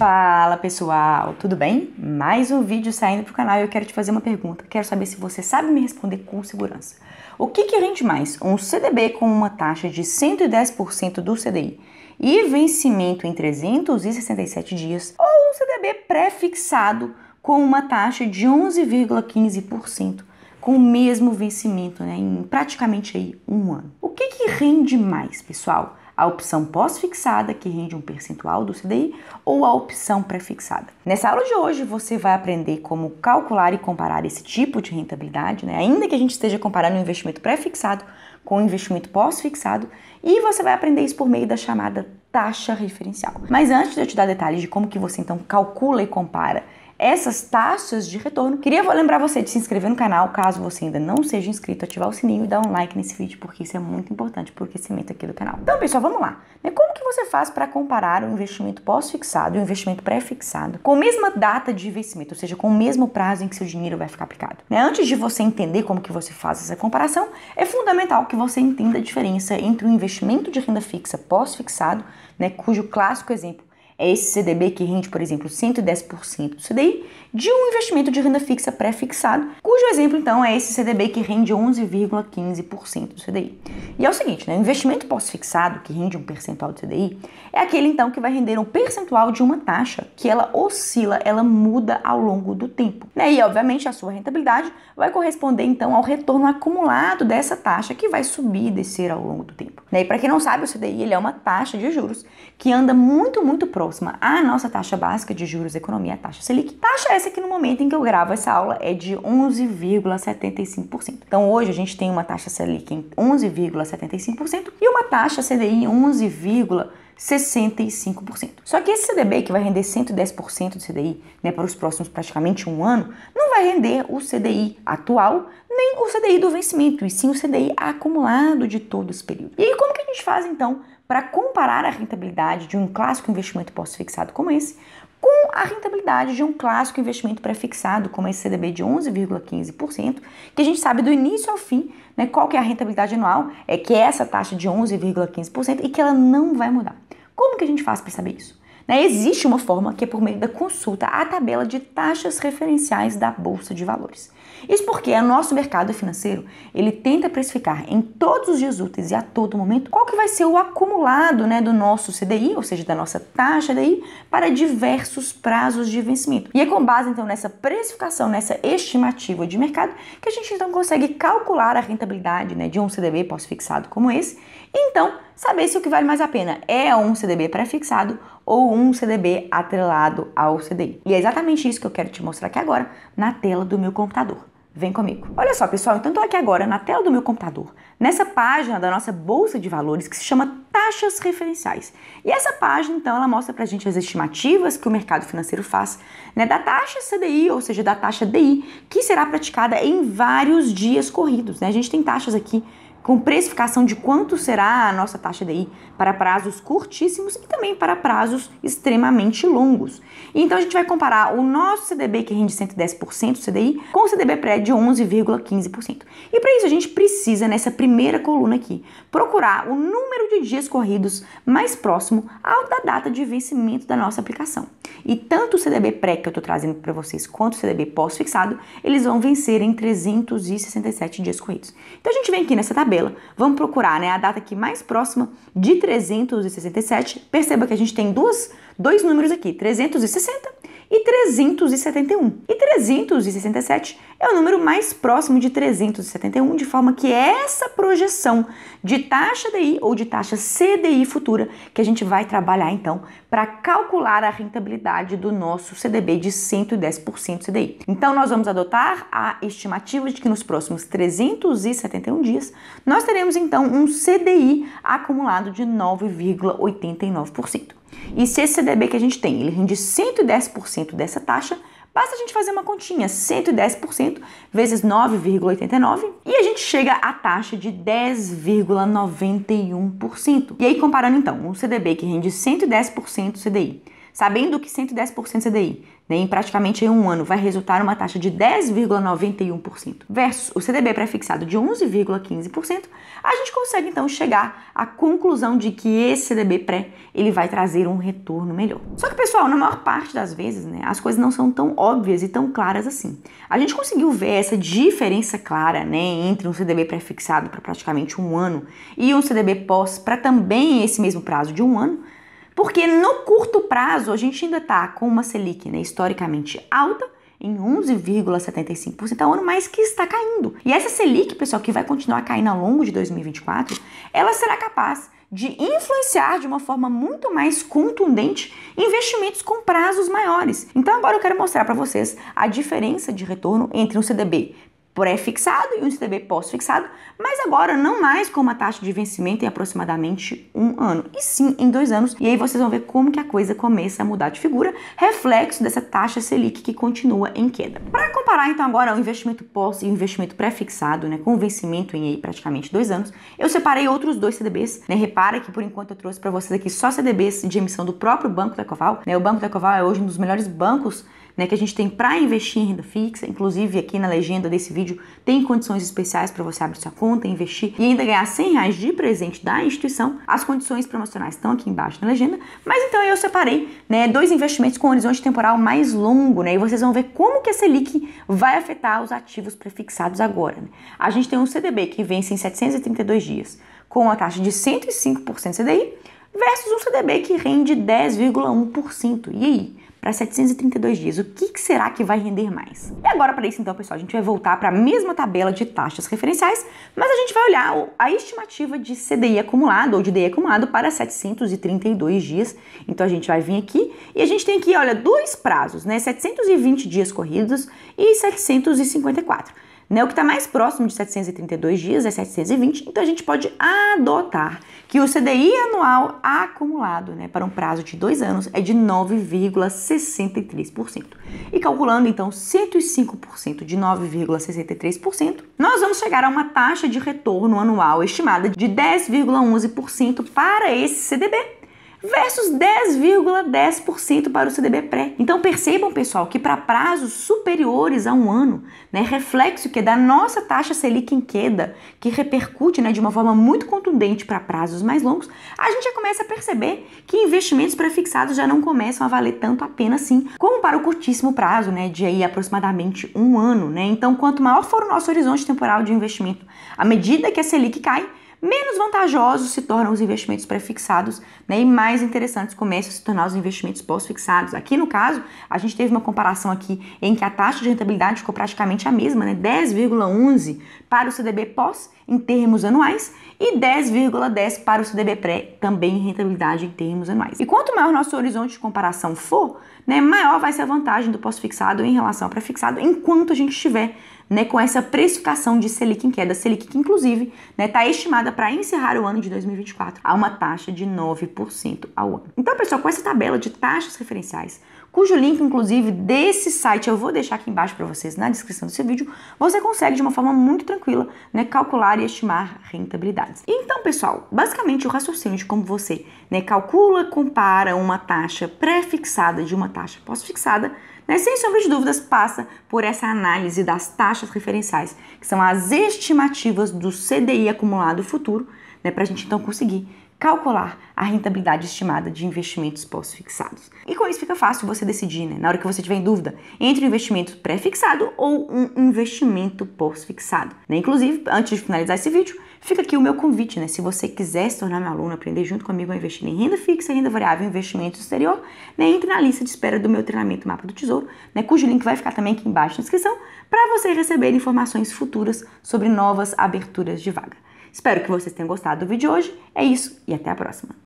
Fala pessoal, tudo bem? Mais um vídeo saindo pro canal e eu quero te fazer uma pergunta. Quero saber se você sabe me responder com segurança. O que, que rende mais? Um CDB com uma taxa de 110% do CDI e vencimento em 367 dias ou um CDB pré-fixado com uma taxa de 11,15% com o mesmo vencimento né, em praticamente aí um ano. O que, que rende mais, pessoal? a opção pós-fixada, que rende um percentual do CDI, ou a opção pré-fixada. Nessa aula de hoje, você vai aprender como calcular e comparar esse tipo de rentabilidade, né? ainda que a gente esteja comparando o investimento pré-fixado com o investimento pós-fixado, e você vai aprender isso por meio da chamada taxa referencial. Mas antes de eu te dar detalhes de como que você então calcula e compara essas taxas de retorno. Queria lembrar você de se inscrever no canal, caso você ainda não seja inscrito, ativar o sininho e dar um like nesse vídeo, porque isso é muito importante para o crescimento aqui do canal. Então, pessoal, vamos lá. Né? Como que você faz para comparar o investimento pós-fixado e o investimento pré-fixado com a mesma data de investimento, ou seja, com o mesmo prazo em que seu dinheiro vai ficar aplicado? Né? Antes de você entender como que você faz essa comparação, é fundamental que você entenda a diferença entre o investimento de renda fixa pós-fixado, né? cujo clássico exemplo é esse CDB que rende, por exemplo, 110% do CDI, de um investimento de renda fixa pré-fixado, cujo exemplo então é esse CDB que rende 11,15% do CDI. E é o seguinte, né, o investimento pós-fixado, que rende um percentual do CDI, é aquele então que vai render um percentual de uma taxa que ela oscila, ela muda ao longo do tempo. Né? E obviamente a sua rentabilidade vai corresponder então ao retorno acumulado dessa taxa que vai subir e descer ao longo do tempo. Né? E para quem não sabe, o CDI ele é uma taxa de juros que anda muito, muito próximo próxima à nossa taxa básica de juros economia, a taxa Selic. Taxa essa que no momento em que eu gravo essa aula é de 11,75%. Então hoje a gente tem uma taxa Selic em 11,75% e uma taxa CDI em 11,65%. Só que esse CDB, que vai render 110% do CDI né, para os próximos praticamente um ano, não vai render o CDI atual nem o CDI do vencimento, e sim o CDI acumulado de todo esse período. E aí, como que a gente faz então para comparar a rentabilidade de um clássico investimento pós-fixado como esse com a rentabilidade de um clássico investimento pré-fixado, como esse CDB de 11,15%, que a gente sabe do início ao fim, né, qual que é a rentabilidade anual, é que é essa taxa de 11,15% e que ela não vai mudar. Como que a gente faz para saber isso? Né? Existe uma forma que é por meio da consulta à tabela de taxas referenciais da Bolsa de Valores. Isso porque o nosso mercado financeiro ele tenta precificar em todos os dias úteis e a todo momento qual que vai ser o acumulado né, do nosso CDI, ou seja, da nossa taxa DI, para diversos prazos de vencimento. E é com base então nessa precificação, nessa estimativa de mercado, que a gente então consegue calcular a rentabilidade né, de um CDB pós-fixado como esse. E, então, saber se o que vale mais a pena é um CDB pré-fixado ou um CDB atrelado ao CDI. E é exatamente isso que eu quero te mostrar aqui agora na tela do meu computador. Vem comigo. Olha só, pessoal, então estou aqui agora na tela do meu computador, nessa página da nossa bolsa de valores que se chama taxas referenciais. E essa página, então, ela mostra para a gente as estimativas que o mercado financeiro faz né, da taxa CDI, ou seja, da taxa DI, que será praticada em vários dias corridos. Né? A gente tem taxas aqui com precificação de quanto será a nossa taxa DI para prazos curtíssimos e também para prazos extremamente longos. Então a gente vai comparar o nosso CDB que rende 110% CDI com o CDB pré de 11,15%. E para isso a gente precisa nessa primeira coluna aqui procurar o número de dias corridos mais próximo ao da data de vencimento da nossa aplicação. E tanto o CDB pré que eu estou trazendo para vocês, quanto o CDB pós-fixado, eles vão vencer em 367 dias corridos. Então a gente vem aqui nessa tabela, vamos procurar né, a data aqui mais próxima de 367. Perceba que a gente tem duas, dois números aqui, 360 e 371. E 367 é o número mais próximo de 371, de forma que é essa projeção de taxa DI ou de taxa CDI futura que a gente vai trabalhar então para calcular a rentabilidade do nosso CDB de 110% CDI. Então nós vamos adotar a estimativa de que nos próximos 371 dias nós teremos então um CDI acumulado de 9,89%. E se esse CDB que a gente tem, ele rende 110% dessa taxa, basta a gente fazer uma continha, 110% vezes 9,89 e a gente chega à taxa de 10,91%. E aí comparando então, um CDB que rende 110% CDI Sabendo que 110% CDI é né, em praticamente um ano vai resultar uma taxa de 10,91% versus o CDB pré-fixado de 11,15%, a gente consegue então chegar à conclusão de que esse CDB pré ele vai trazer um retorno melhor. Só que pessoal, na maior parte das vezes, né, as coisas não são tão óbvias e tão claras assim. A gente conseguiu ver essa diferença clara, né, entre um CDB pré-fixado para praticamente um ano e um CDB pós para também esse mesmo prazo de um ano porque no curto prazo, a gente ainda está com uma Selic né, historicamente alta, em 11,75% ao então é ano, mas que está caindo. E essa Selic, pessoal, que vai continuar caindo ao longo de 2024, ela será capaz de influenciar de uma forma muito mais contundente investimentos com prazos maiores. Então agora eu quero mostrar para vocês a diferença de retorno entre um CDB pré-fixado e um CDB pós-fixado, mas agora não mais com uma taxa de vencimento em aproximadamente um ano, e sim em dois anos. E aí vocês vão ver como que a coisa começa a mudar de figura, reflexo dessa taxa Selic que continua em queda. Para comparar então agora o investimento pós e o investimento pré-fixado, né, com vencimento em aí, praticamente dois anos, eu separei outros dois CDBs. Né, repara que por enquanto eu trouxe para vocês aqui só CDBs de emissão do próprio Banco da Coval. Né, o Banco da Coval é hoje um dos melhores bancos né, que a gente tem para investir em renda fixa. Inclusive, aqui na legenda desse vídeo tem condições especiais para você abrir sua conta, investir e ainda ganhar 100 reais de presente da instituição. As condições promocionais estão aqui embaixo na legenda. Mas então eu separei né, dois investimentos com horizonte temporal mais longo, né? E vocês vão ver como que a Selic vai afetar os ativos prefixados agora. Né? A gente tem um CDB que vence em 732 dias com a taxa de 105% CDI versus um CDB que rende 10,1%. E aí? para 732 dias. O que, que será que vai render mais? E agora, para isso, então, pessoal, a gente vai voltar para a mesma tabela de taxas referenciais, mas a gente vai olhar a estimativa de CDI acumulado ou de DI acumulado para 732 dias. Então, a gente vai vir aqui e a gente tem aqui, olha, dois prazos, né? 720 dias corridos e 754. Né? O que está mais próximo de 732 dias é 720, então a gente pode adotar que o CDI anual acumulado né, para um prazo de dois anos é de 9,63%. E calculando então 105% de 9,63%, nós vamos chegar a uma taxa de retorno anual estimada de 10,11% para esse CDB versus 10,10% para o CDB pré. Então percebam, pessoal, que para prazos superiores a um ano, né, reflexo que é da nossa taxa Selic em queda, que repercute né, de uma forma muito contundente para prazos mais longos, a gente já começa a perceber que investimentos prefixados já não começam a valer tanto a pena assim, como para o curtíssimo prazo, né, de aí aproximadamente um ano. Né? Então, quanto maior for o nosso horizonte temporal de investimento, à medida que a Selic cai, menos vantajosos se tornam os investimentos pré né, e mais interessantes começam a se tornar os investimentos pós-fixados. Aqui no caso, a gente teve uma comparação aqui em que a taxa de rentabilidade ficou praticamente a mesma, né, 10,11 para o CDB pós em termos anuais e 10,10 para o CDB pré, também em rentabilidade em termos anuais. E quanto maior nosso horizonte de comparação for, né, maior vai ser a vantagem do pós-fixado em relação ao pré-fixado enquanto a gente estiver né, com essa precificação de Selic em queda, Selic que inclusive está né, tá estimada para encerrar o ano de 2024 a uma taxa de 9% ao ano. Então, pessoal, com essa tabela de taxas referenciais, cujo link, inclusive, desse site eu vou deixar aqui embaixo para vocês na descrição desse vídeo, você consegue, de uma forma muito tranquila, né, calcular e estimar rentabilidades. Então, pessoal, basicamente o raciocínio de como você né, calcula, compara uma taxa pré-fixada de uma taxa pós-fixada né, sem sombra de dúvidas, passa por essa análise das taxas referenciais, que são as estimativas do CDI acumulado futuro, né, para a gente então conseguir calcular a rentabilidade estimada de investimentos pós-fixados. E com isso fica fácil você decidir, né? Na hora que você tiver em dúvida entre um investimento pré-fixado ou um investimento pós-fixado. Né? Inclusive, antes de finalizar esse vídeo, fica aqui o meu convite, né? Se você quiser se tornar meu aluno, aprender junto comigo a investir em renda fixa, renda variável, investimento exterior, né? entre na lista de espera do meu treinamento Mapa do Tesouro, né? cujo link vai ficar também aqui embaixo na descrição, para você receber informações futuras sobre novas aberturas de vaga. Espero que vocês tenham gostado do vídeo de hoje. É isso e até a próxima.